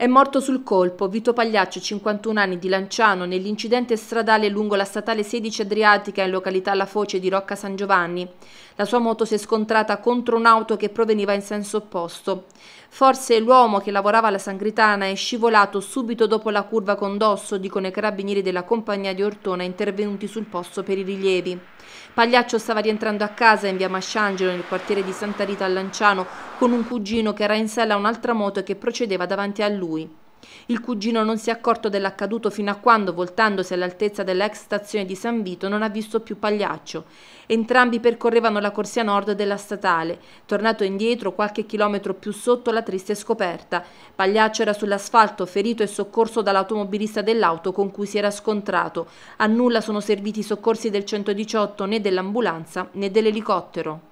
È morto sul colpo Vito Pagliaccio, 51 anni, di Lanciano, nell'incidente stradale lungo la statale 16 Adriatica in località La Foce di Rocca San Giovanni. La sua moto si è scontrata contro un'auto che proveniva in senso opposto. Forse l'uomo che lavorava alla Sangritana è scivolato subito dopo la curva con dosso, dicono i carabinieri della compagnia di Ortona intervenuti sul posto per i rilievi. Pagliaccio stava rientrando a casa in via Masciangelo, nel quartiere di Santa Rita a Lanciano, con un cugino che era in sella a un'altra moto che procedeva davanti a lui. Il cugino non si è accorto dell'accaduto fino a quando, voltandosi all'altezza dell'ex stazione di San Vito, non ha visto più Pagliaccio. Entrambi percorrevano la corsia nord della statale, tornato indietro qualche chilometro più sotto la triste scoperta. Pagliaccio era sull'asfalto, ferito e soccorso dall'automobilista dell'auto con cui si era scontrato. A nulla sono serviti i soccorsi del 118 né dell'ambulanza né dell'elicottero.